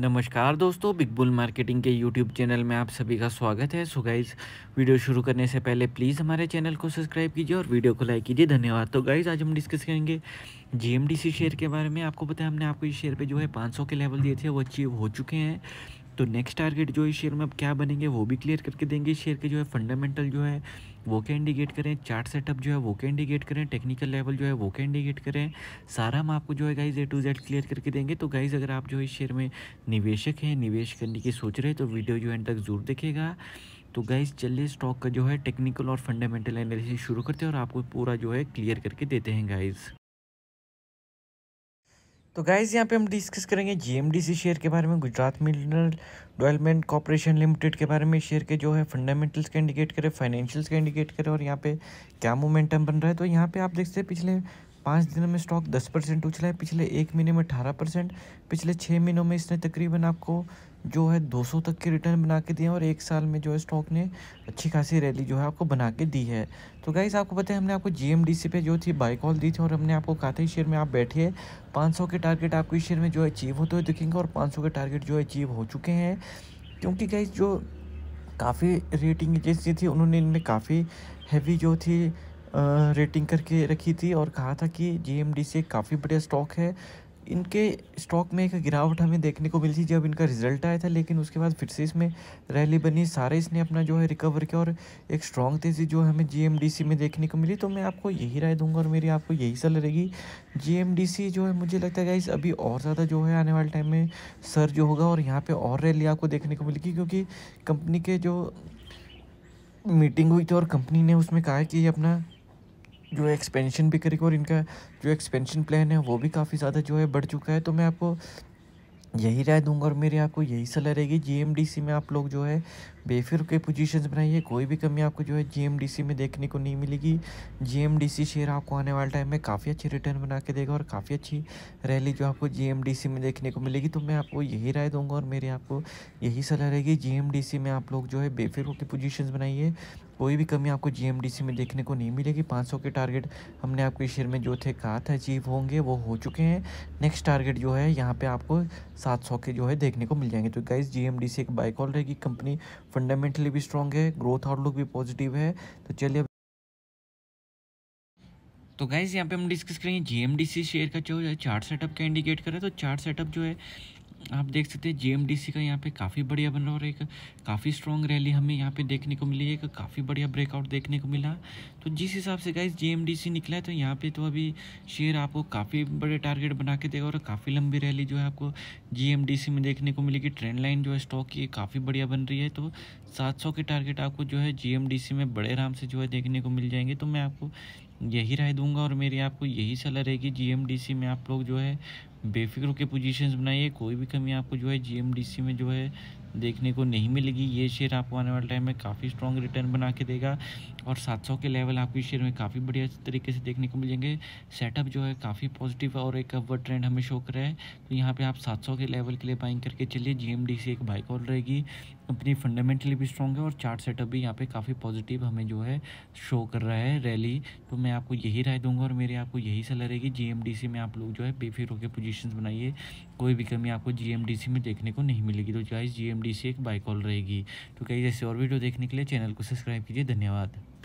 नमस्कार दोस्तों big bull marketing के यूट्यूब चैनल में आप सभी का स्वागत है सो गाइज वीडियो शुरू करने से पहले प्लीज़ हमारे चैनल को सब्सक्राइब कीजिए और वीडियो को लाइक कीजिए धन्यवाद तो गाइज आज हम डिस्कस करेंगे जीएमडीसी शेयर के बारे में आपको पता है हमने आपको इस शेयर पे जो है 500 के लेवल दिए थे वो अचीव हो चुके हैं तो नेक्स्ट टारगेट जो है शेयर में अब क्या बनेंगे वो भी क्लियर करके देंगे शेयर के जो है फंडामेंटल जो है वो क्या इंडिकेट करें चार्ट सेटअप जो है वो क्या इंडिकेट करें टेक्निकल लेवल जो है वो क्या इंडिकेट करें सारा हम आपको जो है guys A to Z clear करके देंगे तो गाइज अगर आप जो है शेयर में निवेशक हैं निवेश करने की सोच रहे हैं तो वीडियो जो एंड तक जरूर देखेगा तो गाइज चलिए स्टॉक का जो है टेक्निकल और फंडामेंटल एनालिसिस शुरू करते हैं और आपको पूरा जो है क्लियर करके देते हैं गाइज़ तो गाइज़ यहाँ पे हम डिस्कस करेंगे जीएमडीसी शेयर के बारे में Gujarat mineral development corporation limited के बारे में शेयर के जो है फंडामेंटल्स का इंडिकेट करें फाइनेंशियल्स का इंडिकेट करे और यहाँ पे क्या मोमेंटम बन रहा है तो यहाँ पे आप देखते हैं पिछले पाँच दिनों में स्टॉक दस परसेंट उछला है पिछले एक महीने में अठारह परसेंट पिछले छः महीनों में इसने तकरीबन आपको जो है 200 तक के रिटर्न बना के दिए और एक साल में जो है स्टॉक ने अच्छी खासी रैली जो है आपको बना के दी है तो गाइज़ आपको पता है हमने आपको जी पे जो थी बाई कॉल दी थी और हमने आपको कहा था शेयर में आप बैठिए 500 के टारगेट आपको इस शेयर में जो अचीव होते हुए दिखेंगे और पाँच के टारगेट जो अचीव हो चुके हैं क्योंकि गाइज जो काफ़ी रेटिंग एजेंसी थी उन्होंने इनमें काफ़ी हैवी जो थी रेटिंग करके रखी थी और कहा था कि जी काफ़ी बढ़िया स्टॉक है इनके स्टॉक में एक गिरावट हमें देखने को मिली थी जब इनका रिजल्ट आया था लेकिन उसके बाद फिर से इसमें रैली बनी सारे इसने अपना जो है रिकवर किया और एक स्ट्रॉन्ग तेज़ी जो हमें जी में देखने को मिली तो मैं आपको यही राय दूंगा और मेरी आपको यही सलाह रहेगी जी जो है मुझे लगता है इस अभी और ज़्यादा जो है आने वाले टाइम में सर जो होगा और यहाँ पर और रैली आपको देखने को मिलेगी क्योंकि कंपनी के जो मीटिंग हुई थी और कंपनी ने उसमें कहा कि अपना जो है एक्सपेंशन भी करेगी और इनका जो एक्सपेंशन प्लान है वो भी काफ़ी ज़्यादा जो है बढ़ चुका है तो मैं आपको यही राय दूंगा और मेरी आपको यही सलाह रहेगी जी में आप लोग जो है बेफिर के पोजीशंस बनाइए कोई भी कमी आपको जो है जीएमडीसी में देखने को नहीं मिलेगी जीएमडीसी शेयर आपको आने वाले टाइम में काफ़ी अच्छे रिटर्न बना के देगा और काफ़ी अच्छी रैली जो आपको जीएमडीसी में देखने को मिलेगी तो मैं आपको यही राय दूंगा और मेरे आपको यही सलाह रहेगी जीएमडीसी में आप लोग जो है बेफिर की पोजिशन बनाइए कोई भी कमी आपको जी में देखने को नहीं मिलेगी पाँच के टारगेट हमने आपके शेयर में जो थे कहा था अचीव होंगे वो हो चुके हैं नेक्स्ट टारगेट जो है यहाँ पे आपको सात के जो है देखने को मिल जाएंगे तो गाइज जी एक बाइकॉल रहेगी कंपनी फंडामेंटली भी स्ट्रॉन्ग है ग्रोथ आउटलुक भी पॉजिटिव है तो चलिए तो गाइज यहाँ पे हम डिस्कस करेंगे जीएमडीसी शेयर का जो है चार्ट सेटअप का इंडिकेट करें तो चार्ट सेटअप जो है आप देख सकते हैं जीएमडीसी का यहाँ पे काफ़ी बढ़िया बन रहा और एक काफ़ी स्ट्रॉन्ग रैली हमें यहाँ पे देखने को मिली एक काफ़ी बढ़िया ब्रेकआउट देखने को मिला तो जिस हिसाब से गाइज जीएमडीसी निकला है तो यहाँ पे तो अभी शेयर आपको काफ़ी बड़े टारगेट बना के देगा और काफ़ी लंबी रैली जो है आपको जी में देखने को मिलेगी ट्रेंड लाइन जो है स्टॉक की काफ़ी बढ़िया बन रही है तो सात के टारगेट आपको जो है जी में बड़े आराम से जो है देखने को मिल जाएंगे तो मैं आपको यही राय दूंगा और मेरी आपको यही सलाह रहेगी जी में आप लोग जो है बेफिक्र के पोजीशंस बनाइए कोई भी कमी आपको जो है जीएमडीसी में जो है देखने को नहीं मिलेगी ये शेयर आपको आने वाले टाइम में काफ़ी स्ट्रॉन्ग रिटर्न बना के देगा और 700 के लेवल आपके शेयर में काफ़ी बढ़िया तरीके से देखने को मिल जाएंगे सेटअप जो है काफ़ी पॉजिटिव और एक अपवर्ड ट्रेंड हमें शो कर रहा है तो यहाँ पे आप 700 के लेवल के लिए बाइंग करके चलिए जीएमडीसी एक बाइक और रहेगी कंपनी फंडामेंटली भी स्ट्रॉन्ग है और चार्ट सेटअप भी यहाँ पर काफ़ी पॉजिटिव हमें जो है शो कर रहा है रैली तो मैं आपको यही राय दूंगा और मेरी आपको यही सलाह रहेगी जी में आप लोग जो है बेफिर पोजिशन पोजीशंस बनाइए कोई भी कमी आपको जीएमडीसी में देखने को नहीं मिलेगी तो गाइस जीएमडीसी एक बाइकॉल रहेगी तो कई जैसे और वीडियो देखने के लिए चैनल को सब्सक्राइब कीजिए धन्यवाद